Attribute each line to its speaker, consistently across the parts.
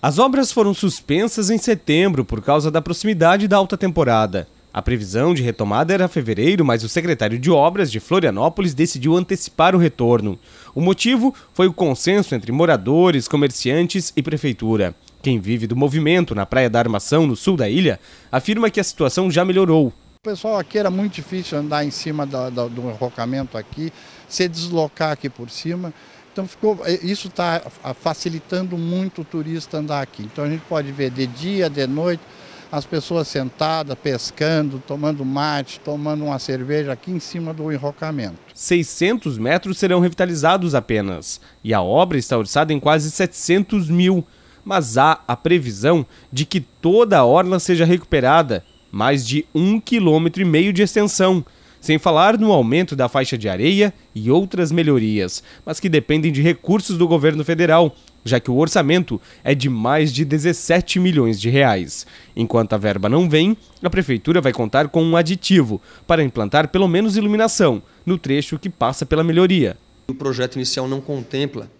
Speaker 1: As obras foram suspensas em setembro por causa da proximidade da alta temporada. A previsão de retomada era fevereiro, mas o secretário de Obras de Florianópolis decidiu antecipar o retorno. O motivo foi o consenso entre moradores, comerciantes e prefeitura. Quem vive do movimento na Praia da Armação, no sul da ilha, afirma que a situação
Speaker 2: já melhorou. O pessoal aqui era muito difícil andar em cima do, do, do enrocamento aqui, se deslocar aqui por cima. Então ficou, é, isso está ah, facilitando muito o turista andar aqui. Então a gente pode ver de dia, de noite, as pessoas sentadas, pescando, tomando mate, tomando uma cerveja aqui em cima do enrocamento. 600
Speaker 1: metros serão revitalizados apenas, e a obra está orçada em quase 700 mil. Mas há a previsão de que toda a orla seja recuperada, mais de um quilômetro e meio de extensão, sem falar no aumento da faixa de areia e outras melhorias, mas que dependem de recursos do governo federal, já que o orçamento é de mais de 17 milhões de reais. Enquanto a verba não vem, a prefeitura vai contar com um aditivo para implantar pelo menos iluminação no trecho que passa pela melhoria.
Speaker 3: O projeto inicial não contempla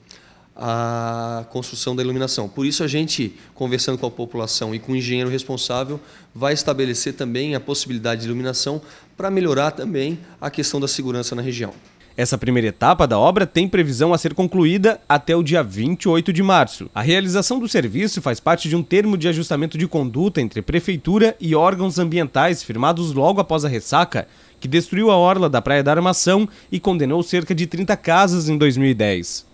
Speaker 3: a construção da iluminação. Por isso, a gente, conversando com a população e com o engenheiro responsável, vai estabelecer também a possibilidade de iluminação para melhorar também a questão da segurança na região. Essa
Speaker 1: primeira etapa da obra tem previsão a ser concluída até o dia 28 de março. A realização do serviço faz parte de um termo de ajustamento de conduta entre prefeitura e órgãos ambientais firmados logo após a ressaca, que destruiu a orla da Praia da Armação e condenou cerca de 30 casas em 2010.